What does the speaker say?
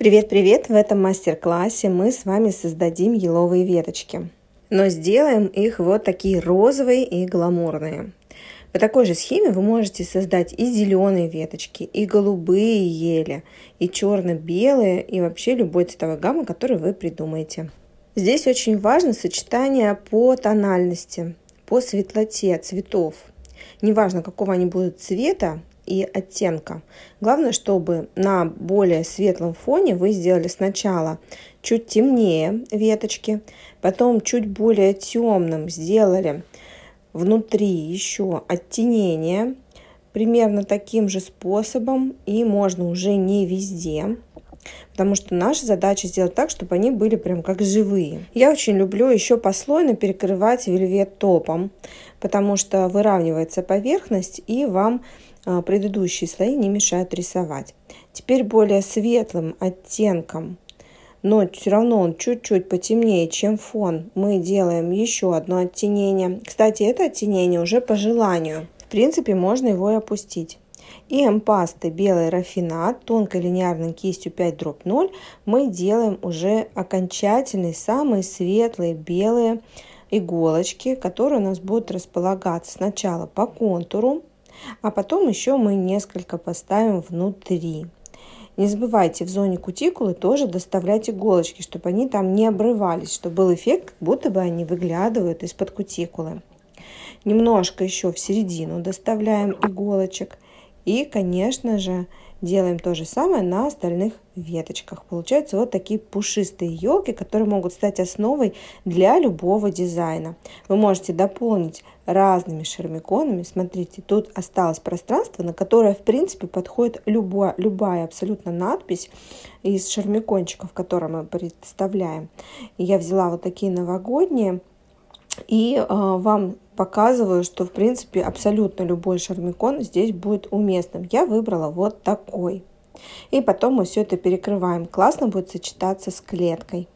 Привет-привет! В этом мастер-классе мы с вами создадим еловые веточки. Но сделаем их вот такие розовые и гламурные. По такой же схеме вы можете создать и зеленые веточки, и голубые ели, и черно-белые, и вообще любой цветовой гаммы, который вы придумаете. Здесь очень важно сочетание по тональности, по светлоте цветов. Неважно, какого они будут цвета, и оттенка. Главное, чтобы на более светлом фоне вы сделали сначала чуть темнее веточки, потом чуть более темным сделали внутри еще оттенение примерно таким же способом и можно уже не везде потому что наша задача сделать так, чтобы они были прям как живые. Я очень люблю еще послойно перекрывать вельвет топом, потому что выравнивается поверхность и вам а, предыдущие слои не мешают рисовать. Теперь более светлым оттенком но все равно он чуть-чуть потемнее, чем фон. Мы делаем еще одно оттенение. Кстати, это оттенение уже по желанию. В принципе, можно его и опустить. И эмпасты белый рафинат тонкой линейной кистью 5 дробь 0 мы делаем уже окончательные, самые светлые белые иголочки, которые у нас будут располагаться сначала по контуру, а потом еще мы несколько поставим внутри. Не забывайте в зоне кутикулы тоже доставлять иголочки, чтобы они там не обрывались, чтобы был эффект, как будто бы они выглядывают из-под кутикулы. Немножко еще в середину доставляем иголочек – и, конечно же, делаем то же самое на остальных веточках. Получаются вот такие пушистые елки, которые могут стать основой для любого дизайна. Вы можете дополнить разными шармиконами. Смотрите, тут осталось пространство, на которое, в принципе, подходит любая, любая абсолютно надпись из шармикончиков, которые мы представляем. я взяла вот такие новогодние и э, вам показываю, что, в принципе, абсолютно любой шармикон здесь будет уместным. Я выбрала вот такой. И потом мы все это перекрываем. Классно будет сочетаться с клеткой.